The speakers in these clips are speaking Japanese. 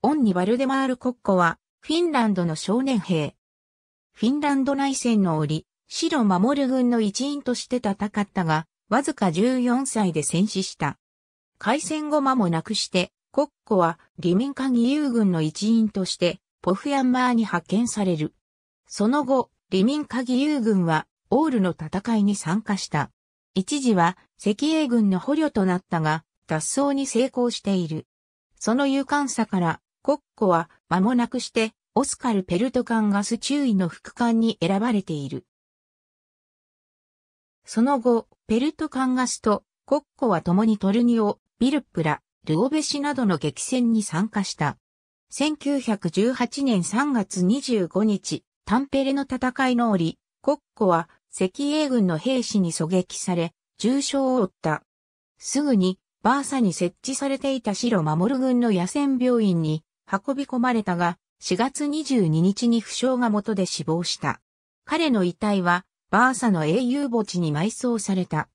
オンニ・バルデマール国庫は、フィンランドの少年兵。フィンランド内戦の折、白守軍の一員として戦ったが、わずか14歳で戦死した。開戦後間もなくして、国庫は、ミ民カ義勇軍の一員として、ポフヤンマーに派遣される。その後、リミンカ義勇軍は、オールの戦いに参加した。一時は、赤英軍の捕虜となったが、脱走に成功している。その勇敢さから、国庫は間もなくして、オスカル・ペルトカンガス中尉の副官に選ばれている。その後、ペルトカンガスと国庫は共にトルニオ、ビルプラ、ルオベシなどの激戦に参加した。1918年3月25日、タンペレの戦いの折、国庫は赤英軍の兵士に狙撃され、重傷を負った。すぐに、バーサに設置されていた白守軍の野戦病院に運び込まれたが、4月22日に負傷が元で死亡した。彼の遺体は、バーサの英雄墓地に埋葬された。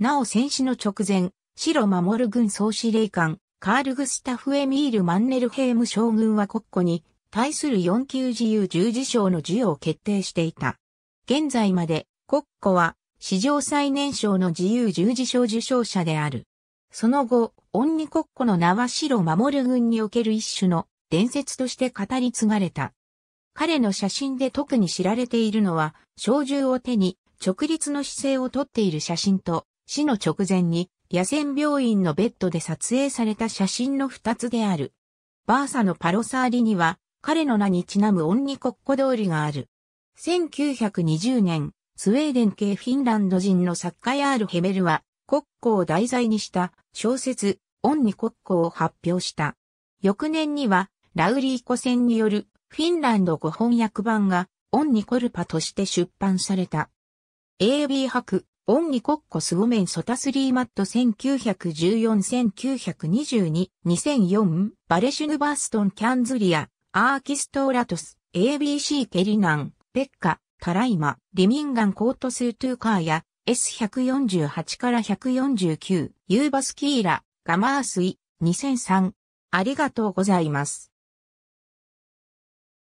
なお戦死の直前、白守軍総司令官、カール・グスタフ・エミール・マンネルヘーム将軍は国庫に対する4級自由十字章の授与を決定していた。現在まで国庫は史上最年少の自由十字章受章者である。その後、恩コ国庫の名は白守軍における一種の伝説として語り継がれた。彼の写真で特に知られているのは、小銃を手に直立の姿勢をとっている写真と、死の直前に野戦病院のベッドで撮影された写真の二つである。バーサのパロサーリには、彼の名にちなむ恩コ国庫通りがある。1920年、スウェーデン系フィンランド人の作家ヤール・ヘメルは、国コを題材にした小説、オンコ国コを発表した。翌年には、ラウリーコ戦によるフィンランド語翻訳版がオンニコルパとして出版された。AB 博、オンニ国庫スゴメンソタスリーマット1914-1922-2004バレシュヌバーストンキャンズリア、アーキストーラトス、ABC ケリナン、ペッカ、タライマ、リミンガンコートスートゥーカーや、S148 から149、ユーバスキーラ、ガマースイ、2003。ありがとうございます。